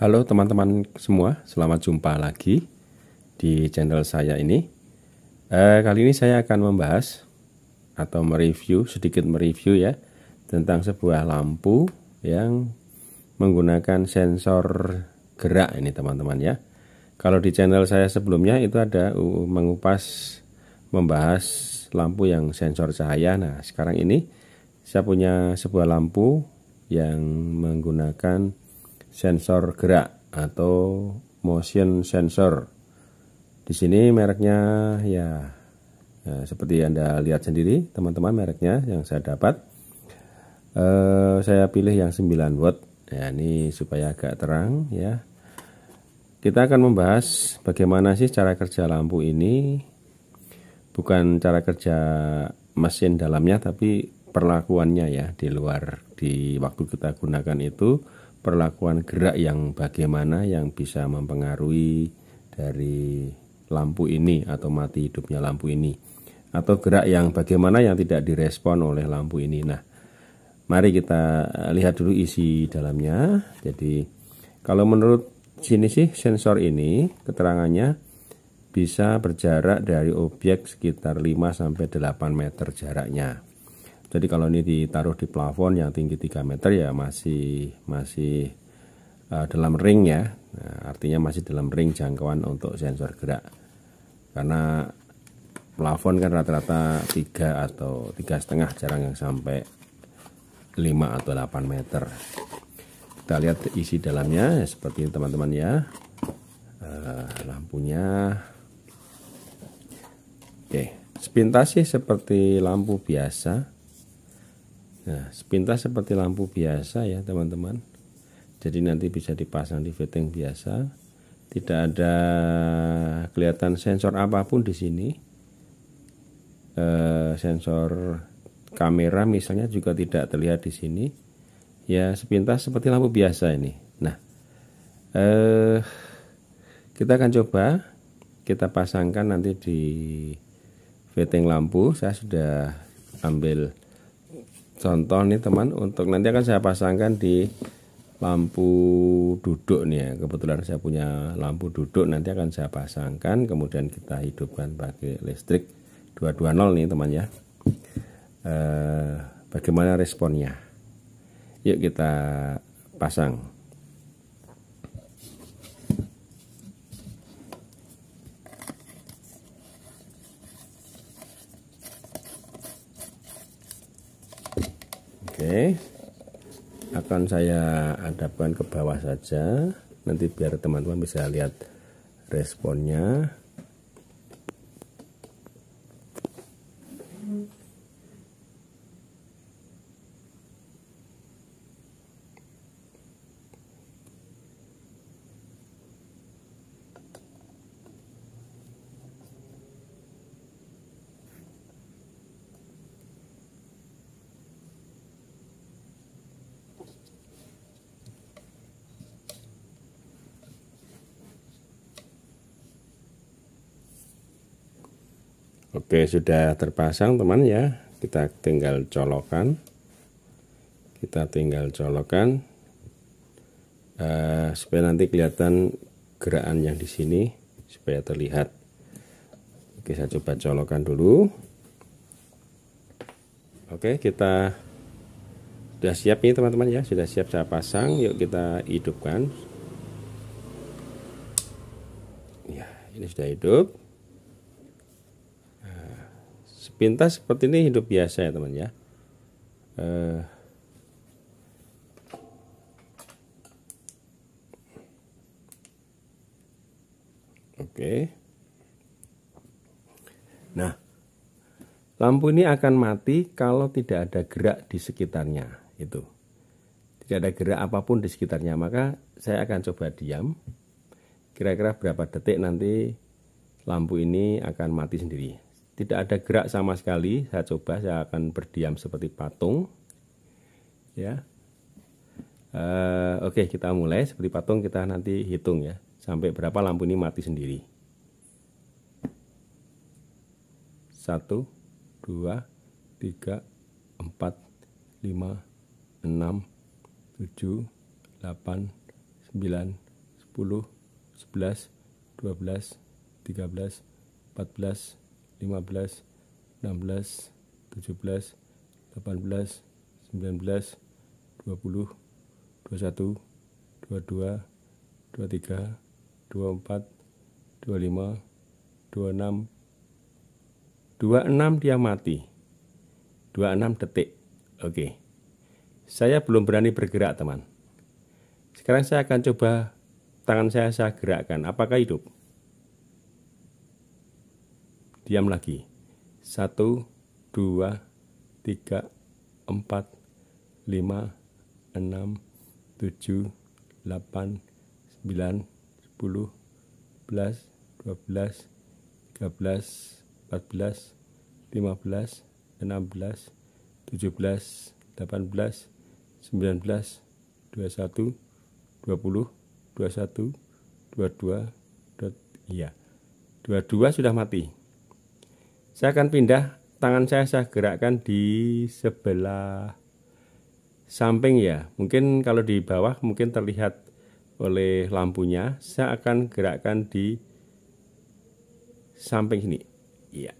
Halo teman-teman semua, selamat jumpa lagi di channel saya ini. Eh, kali ini saya akan membahas atau mereview sedikit mereview ya tentang sebuah lampu yang menggunakan sensor gerak ini teman-teman ya. Kalau di channel saya sebelumnya itu ada mengupas membahas lampu yang sensor cahaya. Nah, sekarang ini saya punya sebuah lampu yang menggunakan sensor gerak atau motion sensor. Di sini mereknya ya, ya seperti Anda lihat sendiri teman-teman mereknya yang saya dapat. Eh, saya pilih yang 9 watt. Ya, ini supaya agak terang ya. Kita akan membahas bagaimana sih cara kerja lampu ini. Bukan cara kerja mesin dalamnya tapi perlakuannya ya di luar di waktu kita gunakan itu perlakuan gerak yang bagaimana yang bisa mempengaruhi dari lampu ini atau mati hidupnya lampu ini atau gerak yang bagaimana yang tidak direspon oleh lampu ini. Nah, mari kita eh, lihat dulu isi dalamnya. Jadi, kalau menurut sini sih sensor ini keterangannya bisa berjarak dari objek sekitar 5 sampai 8 meter jaraknya. Jadi kalau ini ditaruh di plafon yang tinggi 3 meter ya masih masih uh, dalam ring ya. Nah, artinya masih dalam ring jangkauan untuk sensor gerak. Karena plafon kan rata-rata 3 atau tiga setengah jarang yang sampai 5 atau 8 meter. Kita lihat isi dalamnya ya, seperti ini teman-teman ya. Uh, lampunya Oke, okay. sepintas sih seperti lampu biasa. Nah, sepintas seperti lampu biasa ya, teman-teman. Jadi nanti bisa dipasang di fitting biasa. Tidak ada kelihatan sensor apapun di sini. E, sensor kamera misalnya juga tidak terlihat di sini. Ya, sepintas seperti lampu biasa ini. Nah, e, kita akan coba kita pasangkan nanti di fitting lampu. Saya sudah ambil contoh nih teman untuk nanti akan saya pasangkan di lampu duduk nih ya kebetulan saya punya lampu duduk nanti akan saya pasangkan kemudian kita hidupkan pakai listrik 220 nih teman ya eh, bagaimana responnya yuk kita pasang Oke. Akan saya adapkan ke bawah saja nanti biar teman-teman bisa lihat responnya Oke, sudah terpasang teman ya. Kita tinggal colokan. Kita tinggal colokan uh, supaya nanti kelihatan gerakan yang di sini supaya terlihat. Oke, saya coba colokan dulu. Oke, kita sudah siap nih teman-teman ya. Sudah siap saya pasang. Yuk kita hidupkan. Ya, ini sudah hidup pintas seperti ini hidup biasa ya teman ya eh, Oke. Nah, lampu ini akan mati kalau tidak ada gerak di sekitarnya, itu. Tidak ada gerak apapun di sekitarnya, maka saya akan coba diam. Kira-kira berapa detik nanti lampu ini akan mati sendiri tidak ada gerak sama sekali. Saya coba, saya akan berdiam seperti patung. Ya. Uh, Oke, okay, kita mulai seperti patung. Kita nanti hitung ya, sampai berapa lampu ini mati sendiri. Satu, dua, tiga, empat, lima, enam, tujuh, delapan, sembilan, sepuluh, sebelas, dua belas, tiga belas, empat belas, 15 16 17 18 19 20 21 22 23 24 25 26 26 dia mati 26 detik oke okay. saya belum berani bergerak teman sekarang saya akan coba tangan saya saya gerakkan apakah hidup diam lagi. Satu, dua, tiga, empat, lima, enam, tujuh, delapan, sembilan, sepuluh, belas, dua belas, tiga belas, empat belas, lima belas, enam belas, tujuh belas, delapan belas, sembilan belas, dua satu, dua puluh, dua satu, dua dua, dua, iya, dua dua sudah mati saya akan pindah tangan saya saya gerakkan di sebelah samping ya mungkin kalau di bawah mungkin terlihat oleh lampunya saya akan gerakkan di samping ini. iya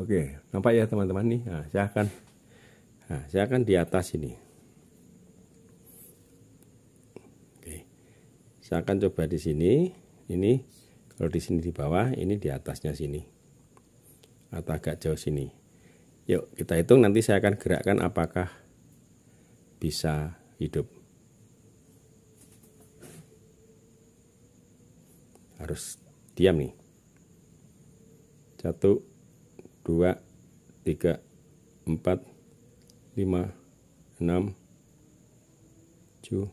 oke nampak ya teman-teman nih nah, saya akan nah, saya akan di atas ini oke saya akan coba di sini ini kalau di sini di bawah ini di atasnya sini atau agak jauh sini yuk kita hitung nanti saya akan gerakkan apakah bisa hidup harus diam nih satu dua tiga empat lima enam tujuh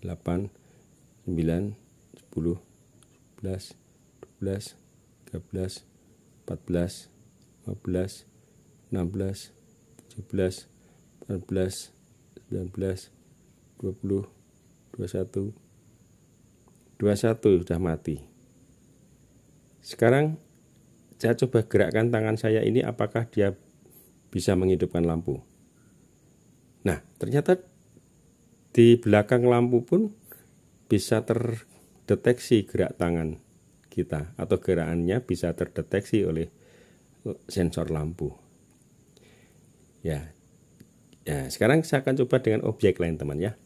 delapan sembilan sepuluh sebelas 12, 13, 14, 15, 16, 17, 18, 19, 20, 21, 21 sudah mati. Sekarang saya coba gerakkan tangan saya ini apakah dia bisa menghidupkan lampu. Nah, ternyata di belakang lampu pun bisa terdeteksi gerak tangan kita atau gerakannya bisa terdeteksi oleh eh, sensor lampu. Ya. Ya, sekarang saya akan coba dengan objek lain, teman ya.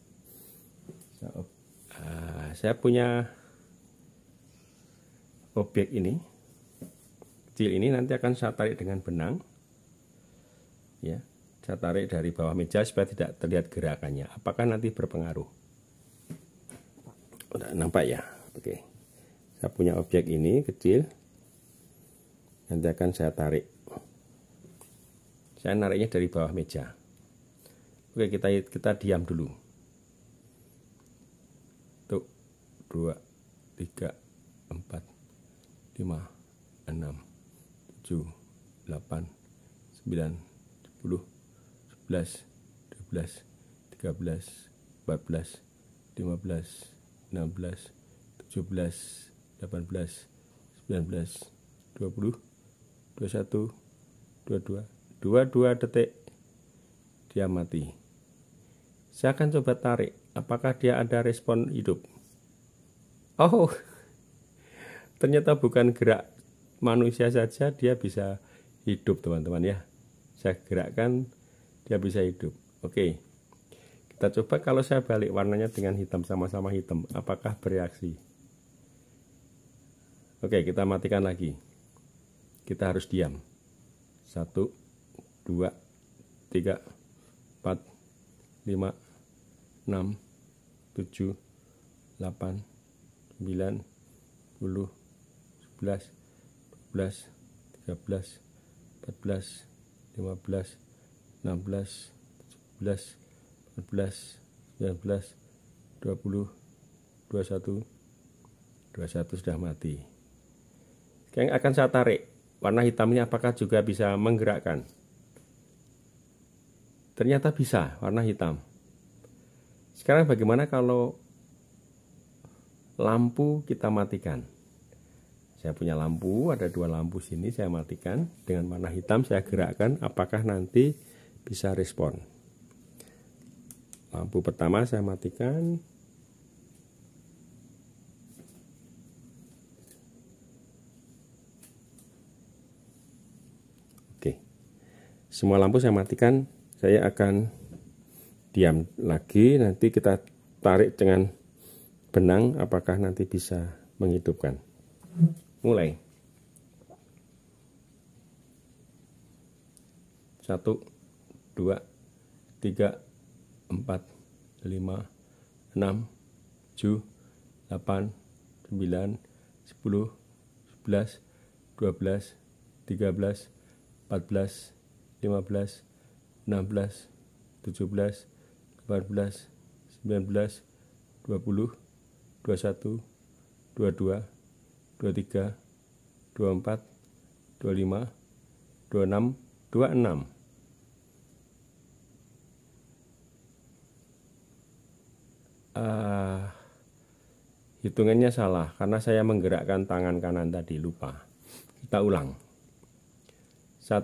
Ah, saya punya objek ini kecil ini nanti akan saya tarik dengan benang ya saya tarik dari bawah meja supaya tidak terlihat gerakannya apakah nanti berpengaruh udah nampak ya oke okay saya punya objek ini kecil nanti akan saya tarik saya nariknya dari bawah meja oke kita kita diam dulu tuh dua tiga empat lima enam tujuh delapan sembilan sepuluh sebelas dua belas tiga belas empat belas lima belas enam belas tujuh belas 18 19 20 21 22 22 detik dia mati saya akan coba tarik apakah dia ada respon hidup oh ternyata bukan gerak manusia saja dia bisa hidup teman-teman ya saya gerakkan dia bisa hidup oke kita coba kalau saya balik warnanya dengan hitam sama-sama hitam apakah bereaksi Oke, kita matikan lagi. Kita harus diam. Satu, dua, tiga, empat, lima, enam, tujuh, delapan, sembilan, sepuluh, sebelas, dua belas, tiga belas, empat belas, lima belas, enam belas, tujuh belas, empat belas, sembilan belas, dua puluh, dua satu, dua satu sudah mati yang akan saya tarik warna hitam ini apakah juga bisa menggerakkan ternyata bisa warna hitam sekarang bagaimana kalau lampu kita matikan saya punya lampu, ada dua lampu sini saya matikan dengan warna hitam saya gerakkan apakah nanti bisa respon. Lampu pertama saya matikan, semua lampu saya matikan saya akan diam lagi nanti kita tarik dengan benang apakah nanti bisa menghidupkan mulai satu dua tiga empat lima enam tujuh delapan sembilan sepuluh sebelas dua belas tiga belas empat belas 15, 16, 17, 18, 19, 20, 21, 22, 23, 24, 25, 26, 26. Uh, hitungannya salah karena saya menggerakkan tangan kanan tadi lupa. Kita ulang. 1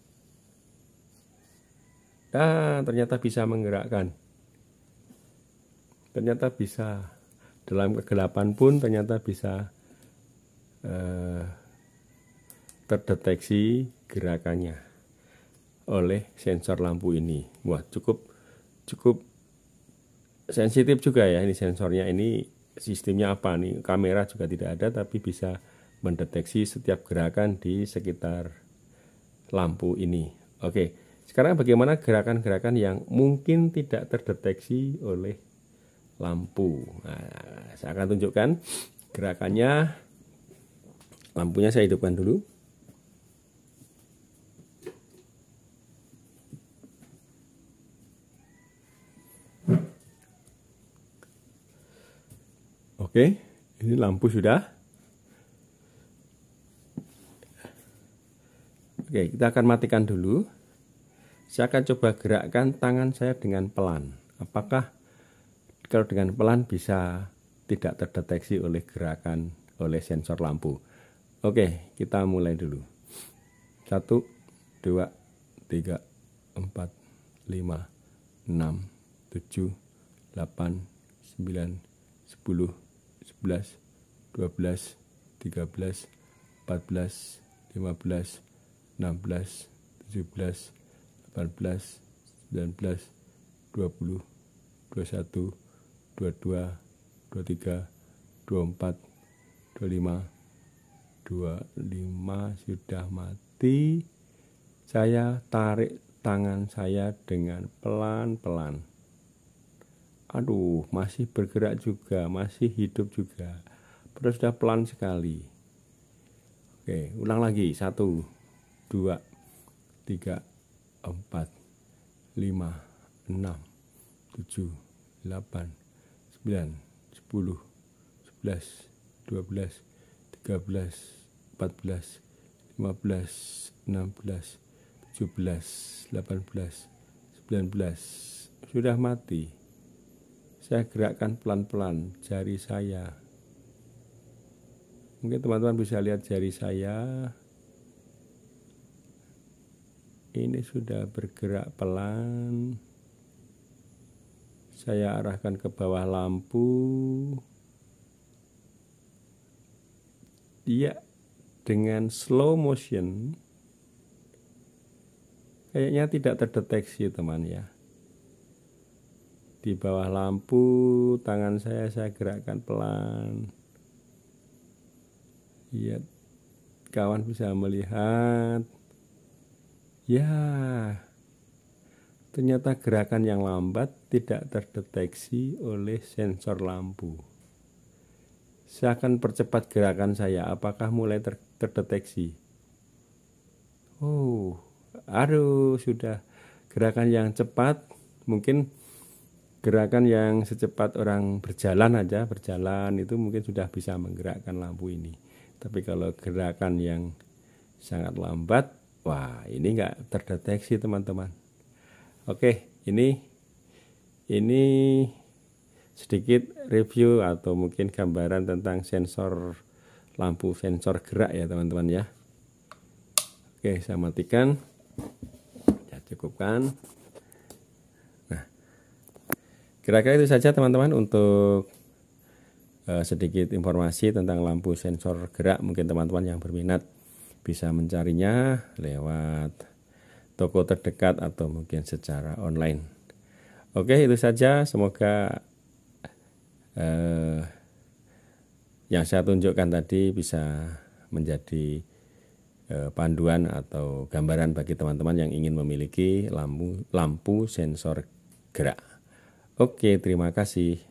Nah, ternyata bisa menggerakkan ternyata bisa dalam kegelapan pun ternyata bisa eh, terdeteksi gerakannya oleh sensor lampu ini wah cukup cukup sensitif juga ya ini sensornya ini sistemnya apa nih kamera juga tidak ada tapi bisa mendeteksi setiap gerakan di sekitar lampu ini oke sekarang bagaimana gerakan-gerakan yang mungkin tidak terdeteksi oleh lampu? Nah, saya akan tunjukkan gerakannya. Lampunya saya hidupkan dulu. Oke, ini lampu sudah. Oke, kita akan matikan dulu. Saya akan coba gerakkan tangan saya dengan pelan. Apakah kalau dengan pelan bisa tidak terdeteksi oleh gerakan oleh sensor lampu? Oke, kita mulai dulu. Satu, dua, tiga, empat, lima, enam, tujuh, delapan, sembilan, sepuluh, sebelas, dua belas, tiga belas, empat belas, lima belas, enam belas, tujuh belas, 18, 19, 20, 21, 22, 23, 24, 25, 25 sudah mati. Saya tarik tangan saya dengan pelan-pelan. Aduh, masih bergerak juga, masih hidup juga. Terus sudah pelan sekali. Oke, ulang lagi. Satu, dua, tiga, empat, lima, enam, tujuh, delapan, sembilan, sepuluh, sebelas, dua belas, tiga belas, empat belas, lima belas, enam belas, tujuh belas, delapan belas, sembilan belas. Sudah mati. Saya gerakkan pelan-pelan jari saya. Mungkin teman-teman bisa lihat jari saya ini sudah bergerak pelan. Saya arahkan ke bawah lampu. Iya, dengan slow motion kayaknya tidak terdeteksi teman ya. Di bawah lampu tangan saya saya gerakkan pelan. Iya, kawan bisa melihat Ya, ternyata gerakan yang lambat tidak terdeteksi oleh sensor lampu. Saya akan percepat gerakan saya. Apakah mulai ter terdeteksi? Oh, aduh, sudah gerakan yang cepat. Mungkin gerakan yang secepat orang berjalan aja, berjalan itu mungkin sudah bisa menggerakkan lampu ini. Tapi kalau gerakan yang sangat lambat Wah, ini enggak terdeteksi teman-teman. Oke, ini ini sedikit review atau mungkin gambaran tentang sensor lampu sensor gerak ya teman-teman ya. Oke, saya matikan. Saya cukupkan. Nah, kira-kira itu saja teman-teman untuk eh, sedikit informasi tentang lampu sensor gerak mungkin teman-teman yang berminat bisa mencarinya lewat toko terdekat atau mungkin secara online. Oke, itu saja. Semoga eh, yang saya tunjukkan tadi bisa menjadi eh, panduan atau gambaran bagi teman-teman yang ingin memiliki lampu lampu sensor gerak. Oke, terima kasih.